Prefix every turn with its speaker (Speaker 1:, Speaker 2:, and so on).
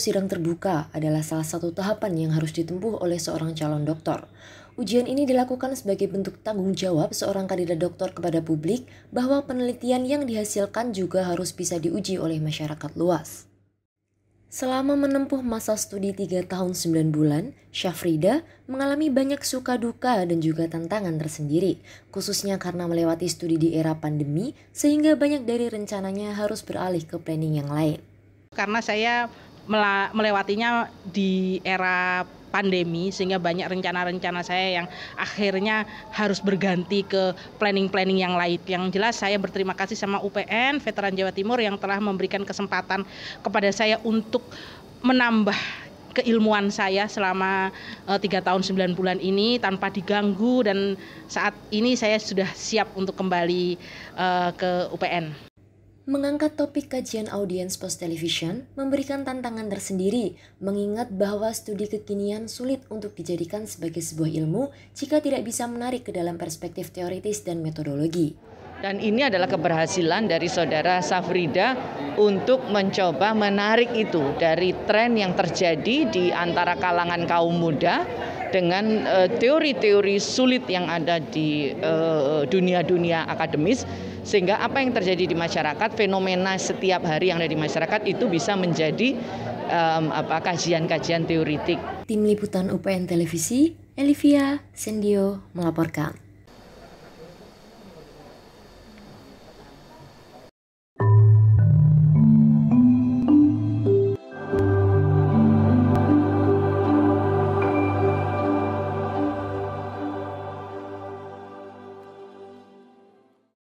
Speaker 1: sidang terbuka adalah salah satu tahapan yang harus ditempuh oleh seorang calon doktor. Ujian ini dilakukan sebagai bentuk tanggung jawab seorang kandidat doktor kepada publik bahwa penelitian yang dihasilkan juga harus bisa diuji oleh masyarakat luas. Selama menempuh masa studi 3 tahun 9 bulan, Syafrida mengalami banyak suka duka dan juga tantangan tersendiri, khususnya karena melewati studi di era pandemi, sehingga banyak dari
Speaker 2: rencananya harus beralih ke
Speaker 1: planning yang lain.
Speaker 2: Karena saya melewatinya di era pandemi sehingga banyak rencana-rencana saya yang akhirnya harus berganti ke planning-planning yang lain. Yang jelas saya berterima kasih sama UPN Veteran Jawa Timur yang telah memberikan kesempatan kepada saya untuk menambah keilmuan saya selama eh, tiga uh, tahun 9 bulan ini tanpa diganggu dan saat ini saya sudah siap untuk kembali uh, ke UPN.
Speaker 1: Mengangkat topik kajian audiens post television memberikan tantangan tersendiri, mengingat bahwa studi kekinian sulit untuk dijadikan sebagai sebuah ilmu jika tidak bisa menarik ke dalam perspektif teoritis dan metodologi.
Speaker 3: Dan ini adalah keberhasilan dari saudara Safrida untuk mencoba menarik itu dari tren yang terjadi di antara kalangan kaum muda dengan eh, teori-teori sulit yang ada di eh, eh, dunia -dunia akademis sehingga apa yang terjadi di masyarakat, fenomena setiap hari yang ada di masyarakat itu bisa menjadi um, apa kajian-kajian teoritik.
Speaker 1: Tim liputan UPN Televisi, Elivia Sendio melaporkan.